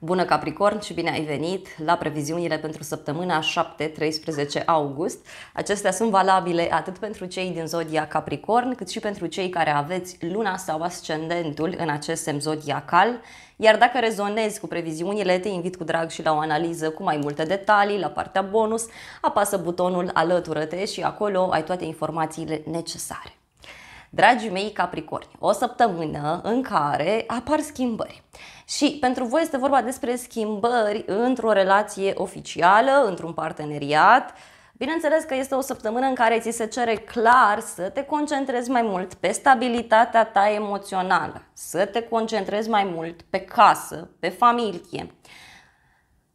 Bună Capricorn și bine ai venit la previziunile pentru săptămâna 7-13 august. Acestea sunt valabile atât pentru cei din zodia Capricorn, cât și pentru cei care aveți luna sau ascendentul în acest semn zodiacal. Iar dacă rezonezi cu previziunile, te invit cu drag și la o analiză cu mai multe detalii, la partea bonus, apasă butonul alătură-te și acolo ai toate informațiile necesare. Dragii mei Capricorni, o săptămână în care apar schimbări. Și pentru voi este vorba despre schimbări într-o relație oficială, într-un parteneriat, Bineînțeles că este o săptămână în care ți se cere clar să te concentrezi mai mult pe stabilitatea ta emoțională, să te concentrezi mai mult pe casă, pe familie.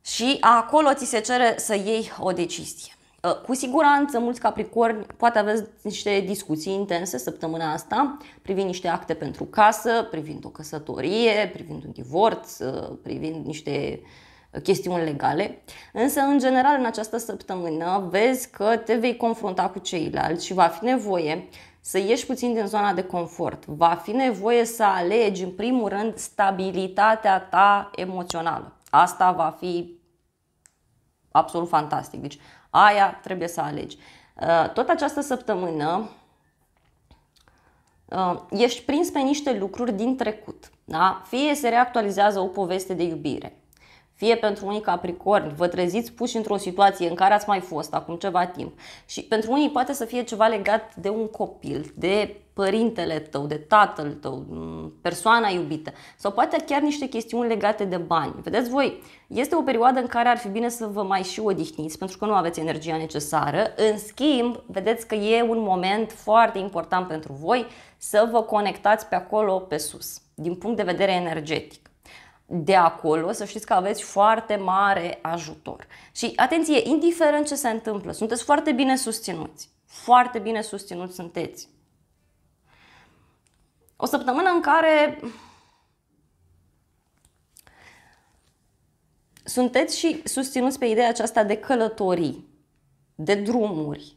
Și acolo ți se cere să iei o decizie. Uh, cu siguranță, mulți capricorni poate aveți niște discuții intense săptămâna asta privind niște acte pentru casă, privind o căsătorie, privind un divorț, uh, privind niște uh, chestiuni legale. Însă, în general, în această săptămână vezi că te vei confrunta cu ceilalți și va fi nevoie să ieși puțin din zona de confort. Va fi nevoie să alegi, în primul rând, stabilitatea ta emoțională. Asta va fi absolut fantastic. Deci aia trebuie să alegi. Uh, tot această săptămână uh, ești prins pe niște lucruri din trecut. Da? Fie se reactualizează o poveste de iubire, fie pentru unii capricorni, vă treziți puși într-o situație în care ați mai fost acum ceva timp și pentru unii poate să fie ceva legat de un copil, de părintele tău, de tatăl tău, mm, persoana iubită sau poate chiar niște chestiuni legate de bani. Vedeți voi, este o perioadă în care ar fi bine să vă mai și odihniți pentru că nu aveți energia necesară. În schimb, vedeți că e un moment foarte important pentru voi să vă conectați pe acolo, pe sus, din punct de vedere energetic de acolo, să știți că aveți foarte mare ajutor. Și atenție, indiferent ce se întâmplă, sunteți foarte bine susținuți. Foarte bine susținuți sunteți. O săptămână în care sunteți și susținuți pe ideea aceasta de călătorii, de drumuri,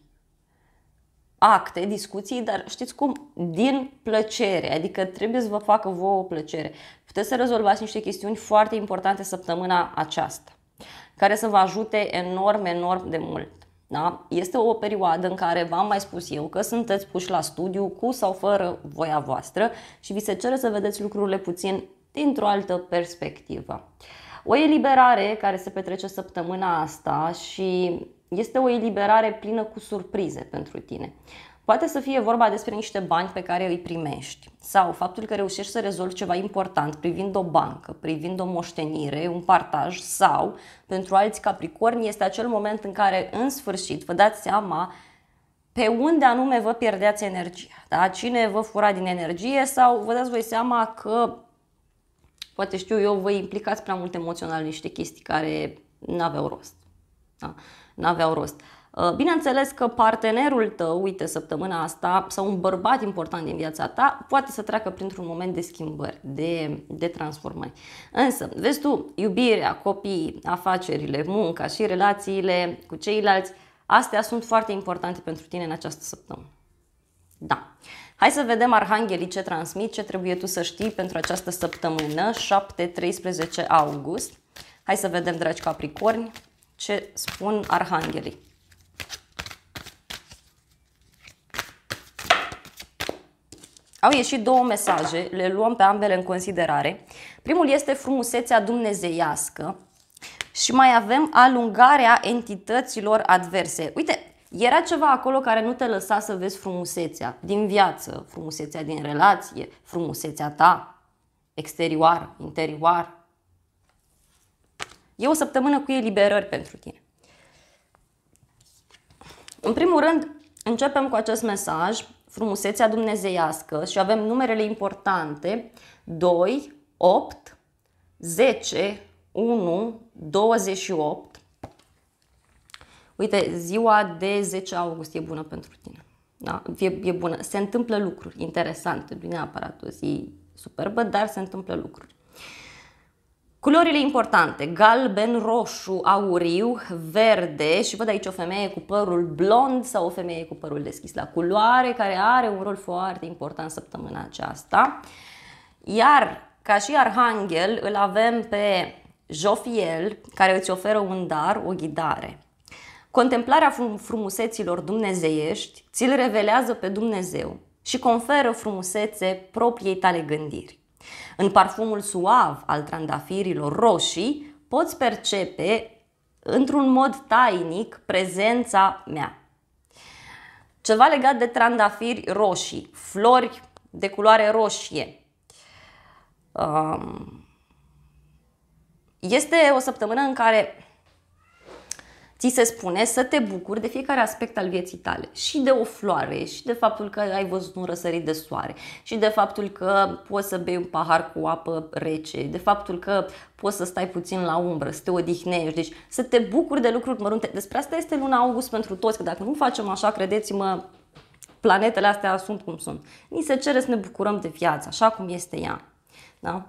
acte, discuții, dar știți cum? Din plăcere, adică trebuie să vă facă vouă o plăcere. Puteți să rezolvați niște chestiuni foarte importante săptămâna aceasta, care să vă ajute enorm, enorm de mult. Da? Este o perioadă în care v-am mai spus eu că sunteți puși la studiu cu sau fără voia voastră și vi se cere să vedeți lucrurile puțin dintr-o altă perspectivă. O eliberare care se petrece săptămâna asta și este o eliberare plină cu surprize pentru tine. Poate să fie vorba despre niște bani pe care îi primești sau faptul că reușești să rezolvi ceva important privind o bancă, privind o moștenire, un partaj sau, pentru alți capricorni, este acel moment în care, în sfârșit, vă dați seama pe unde anume vă pierdeați energia, da? cine vă fura din energie sau vă dați voi seama că, poate știu eu, vă implicați prea mult emoțional în niște chestii care nu aveau rost. Da? N-aveau rost. Uh, bineînțeles că partenerul tău, uite, săptămâna asta, sau un bărbat important din viața ta, poate să treacă printr-un moment de schimbări, de, de transformări. Însă, vezi tu, iubirea, copiii, afacerile, munca și relațiile cu ceilalți, astea sunt foarte importante pentru tine în această săptămână. Da. Hai să vedem arhanghelii ce transmit, ce trebuie tu să știi pentru această săptămână, 7-13 august. Hai să vedem, dragi capricorni, ce spun arhanghelii. Au ieșit două mesaje, le luăm pe ambele în considerare. Primul este frumusețea dumnezeiască și mai avem alungarea entităților adverse. Uite, era ceva acolo care nu te lăsa să vezi frumusețea din viață, frumusețea din relație, frumusețea ta, exterior, interior. E o săptămână cu eliberări pentru tine. În primul rând, începem cu acest mesaj, frumusețea dumnezeiască și avem numerele importante 2, 8, 10, 1, 28. Uite, ziua de 10 august e bună pentru tine. Da, e, e bună. Se întâmplă lucruri interesante, nu neapărat o zi superbă, dar se întâmplă lucruri. Culorile importante, galben, roșu, auriu, verde și văd aici o femeie cu părul blond sau o femeie cu părul deschis la culoare, care are un rol foarte important săptămâna aceasta. Iar ca și arhanghel îl avem pe Jofiel, care îți oferă un dar, o ghidare. Contemplarea frumuseților dumnezeiești ți-l revelează pe Dumnezeu și conferă frumusețe propriei tale gândiri. În parfumul suav al trandafirilor roșii poți percepe într-un mod tainic prezența mea. Ceva legat de trandafiri roșii, flori de culoare roșie. Um, este o săptămână în care ți se spune să te bucuri de fiecare aspect al vieții tale și de o floare și de faptul că ai văzut un răsărit de soare și de faptul că poți să bei un pahar cu apă rece, de faptul că poți să stai puțin la umbră, să te odihnești, deci să te bucuri de lucruri mărunte. Despre asta este luna august pentru toți, că dacă nu facem așa, credeți-mă, planetele astea sunt cum sunt. Ni se cere să ne bucurăm de viață, așa cum este ea. Da?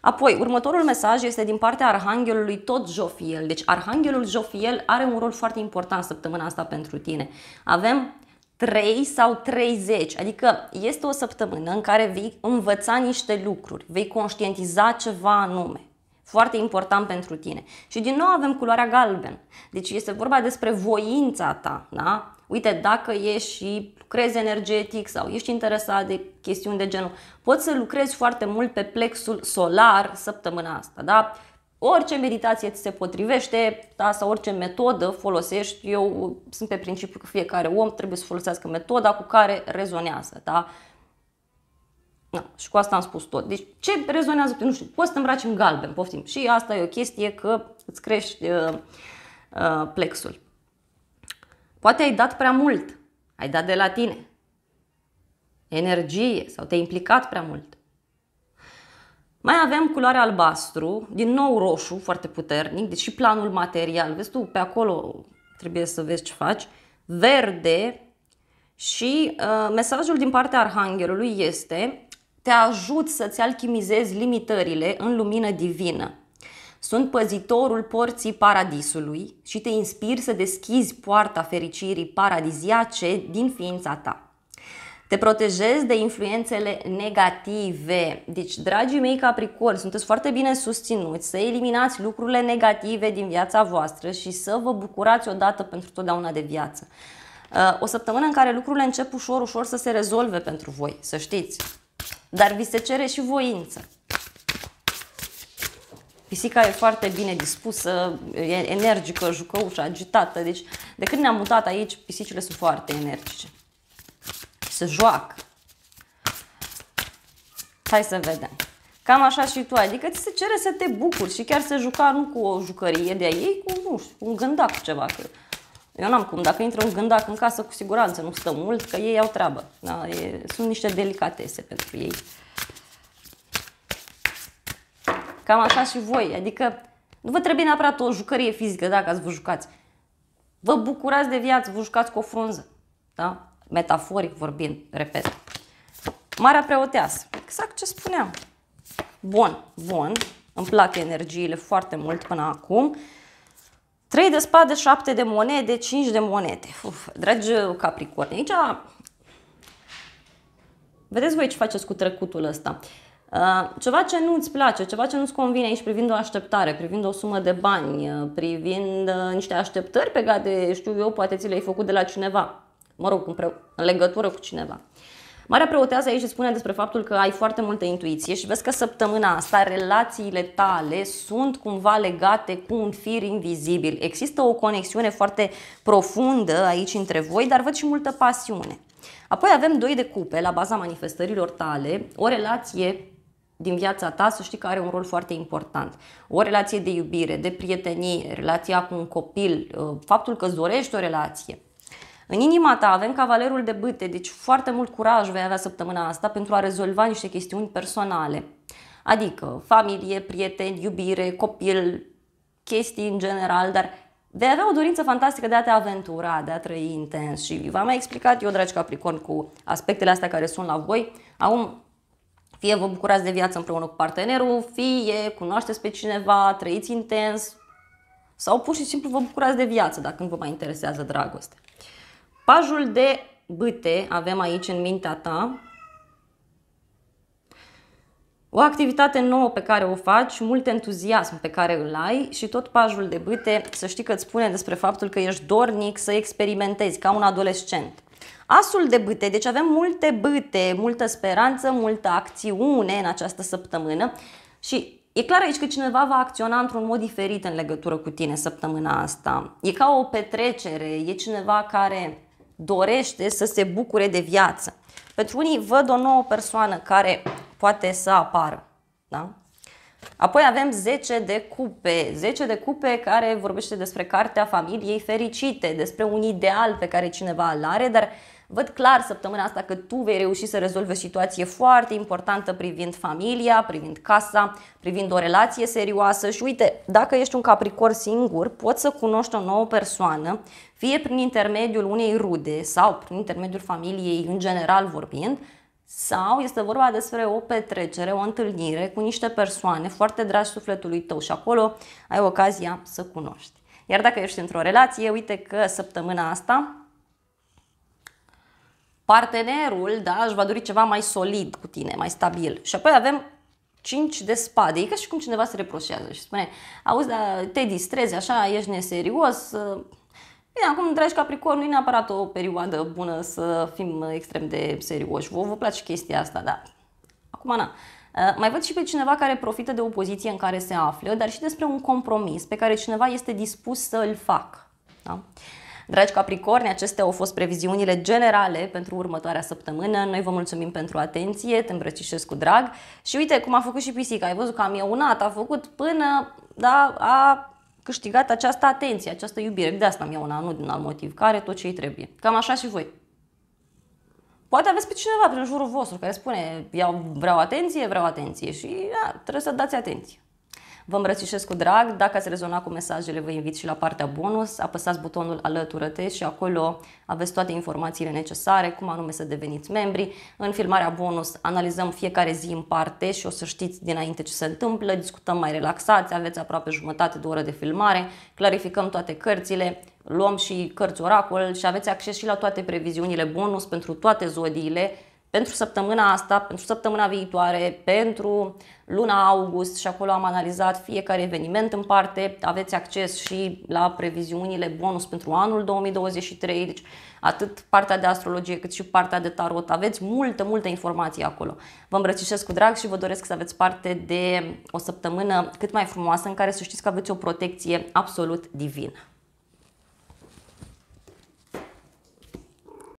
Apoi, următorul mesaj este din partea Arhanghelului tot Jofiel. Deci, Arhanghelul Jofiel are un rol foarte important săptămâna asta pentru tine. Avem 3 sau 30, adică este o săptămână în care vei învăța niște lucruri, vei conștientiza ceva anume. Foarte important pentru tine. Și din nou avem culoarea galben. Deci este vorba despre voința ta, da? uite, dacă ești și lucrezi energetic sau ești interesat de chestiuni de genul, poți să lucrezi foarte mult pe plexul solar săptămâna asta, da? Orice meditație ți se potrivește da, sau orice metodă folosești, eu sunt pe principiu că fiecare om trebuie să folosească metoda cu care rezonează. Da? Da, și cu asta am spus tot. Deci ce rezonează? Nu știu, poți să te îmbraci în galben, poftim. Și asta e o chestie că îți crești uh, uh, plexul. Poate ai dat prea mult, ai dat de la tine, energie sau te-ai implicat prea mult. Mai avem culoarea albastru, din nou roșu, foarte puternic, deci și planul material. Vezi tu, pe acolo trebuie să vezi ce faci. Verde și uh, mesajul din partea arhanghelului este te ajut să-ți alchimizezi limitările în lumină divină. Sunt păzitorul porții paradisului și te inspir să deschizi poarta fericirii paradiziace din ființa ta. Te protejezi de influențele negative. Deci, dragii mei capricori, sunteți foarte bine susținuți să eliminați lucrurile negative din viața voastră și să vă bucurați odată pentru totdeauna de viață. Uh, o săptămână în care lucrurile încep ușor, ușor să se rezolve pentru voi, să știți. Dar vi se cere și voință. Pisica e foarte bine dispusă, e energică, jucăușă, agitată. Deci, de când ne-am mutat aici, pisicile sunt foarte energice. Se joacă. Hai să vedem. Cam așa și tu, adică ți se cere să te bucuri și chiar să juca nu cu o jucărie de-a ei, cu, nu știu, un gândac cu ceva. Că eu n-am cum, dacă intră un gândac în casă, cu siguranță nu stă mult, că ei au treabă. Da? E, sunt niște delicatese pentru ei. Cam așa și voi. Adică nu vă trebuie neapărat o jucărie fizică dacă ați vă jucați. Vă bucurați de viață, vă jucați cu o frunză. Da? Metaforic vorbind, repet. Marea preoteasă. Exact ce spuneam. Bun, bun. Îmi plac energiile foarte mult până acum. 3 de spade, 7 de monede, 5 de monede. Uf, dragi capricorni, aici... Vedeți voi ce faceți cu trecutul ăsta. Uh, Uh, ceva ce nu îți place, ceva ce nu-ți convine aici privind o așteptare, privind o sumă de bani, uh, privind uh, niște așteptări pe care, știu eu, poate ți le-ai făcut de la cineva, mă rog, în legătură cu cineva. Marea preotează aici spune despre faptul că ai foarte multă intuiție și vezi că săptămâna asta relațiile tale sunt cumva legate cu un fir invizibil. Există o conexiune foarte profundă aici între voi, dar văd și multă pasiune. Apoi avem doi de cupe la baza manifestărilor tale, o relație din viața ta să știi că are un rol foarte important. O relație de iubire, de prietenie, relația cu un copil, uh, faptul că zorești o relație. În inima ta avem cavalerul de bâte, deci foarte mult curaj vei avea săptămâna asta pentru a rezolva niște chestiuni personale. Adică familie, prieteni, iubire, copil, chestii în general, dar vei avea o dorință fantastică de a te aventura, de a trăi intens și v-am mai explicat eu, dragi Capricorn, cu aspectele astea care sunt la voi. Acum fie vă bucurați de viață împreună cu partenerul, fie cunoașteți pe cineva, trăiți intens sau pur și simplu vă bucurați de viață dacă nu vă mai interesează dragoste. Pajul de bâte avem aici în mintea ta. O activitate nouă pe care o faci, mult entuziasm pe care îl ai și tot pajul de bâte să știi că îți spune despre faptul că ești dornic să experimentezi ca un adolescent. Asul de bâte, deci avem multe bâte, multă speranță, multă acțiune în această săptămână și E clar aici că cineva va acționa într-un mod diferit în legătură cu tine săptămâna asta. E ca o petrecere, e cineva care dorește să se bucure de viață. Pentru unii văd o nouă persoană care poate să apară. Da? Apoi avem 10 de cupe, 10 de cupe care vorbește despre cartea familiei fericite, despre un ideal pe care cineva îl are, dar văd clar săptămâna asta că tu vei reuși să rezolvi o situație foarte importantă privind familia, privind casa, privind o relație serioasă și uite, dacă ești un capricor singur, poți să cunoști o nouă persoană, fie prin intermediul unei rude sau prin intermediul familiei în general vorbind, sau este vorba despre o petrecere, o întâlnire cu niște persoane foarte dragi sufletului tău și acolo ai ocazia să cunoști. Iar dacă ești într-o relație, uite că săptămâna asta partenerul da, își va dori ceva mai solid cu tine, mai stabil. Și apoi avem 5 de spade. E ca și cum cineva se reproșează și spune, auzi, dar te distrezi așa, ești neserios, ă, Bine, acum, dragi Capricorn, nu e neapărat o perioadă bună să fim extrem de serioși. Vă, vă place chestia asta, da. Acum, na. Ă, mai văd și pe cineva care profită de o poziție în care se află, dar și despre un compromis pe care cineva este dispus să îl facă. Da? Dragi Capricorni, acestea au fost previziunile generale pentru următoarea săptămână. Noi vă mulțumim pentru atenție, te îmbrățișez cu drag și uite cum a făcut și pisica. Ai văzut că am eu unat, a făcut până da, a câștigat această atenție, această iubire. De asta mi-e una, nu din alt motiv. Care tot ce îi trebuie. Cam așa și voi. Poate aveți pe cineva prin jurul vostru care spune, Iau, vreau atenție, vreau atenție și da, trebuie să dați atenție. Vă îmbrățișez cu drag. Dacă ați rezonat cu mesajele, vă invit și la partea bonus. Apăsați butonul alătură-te și acolo aveți toate informațiile necesare, cum anume să deveniți membri. În filmarea bonus analizăm fiecare zi în parte și o să știți dinainte ce se întâmplă, discutăm mai relaxați, aveți aproape jumătate de oră de filmare, clarificăm toate cărțile, luăm și cărți oracol și aveți acces și la toate previziunile bonus pentru toate zodiile pentru săptămâna asta, pentru săptămâna viitoare, pentru luna august și acolo am analizat fiecare eveniment în parte. Aveți acces și la previziunile bonus pentru anul 2023, deci atât partea de astrologie cât și partea de tarot. Aveți multă, multă informație acolo. Vă îmbrățișez cu drag și vă doresc să aveți parte de o săptămână cât mai frumoasă în care să știți că aveți o protecție absolut divină.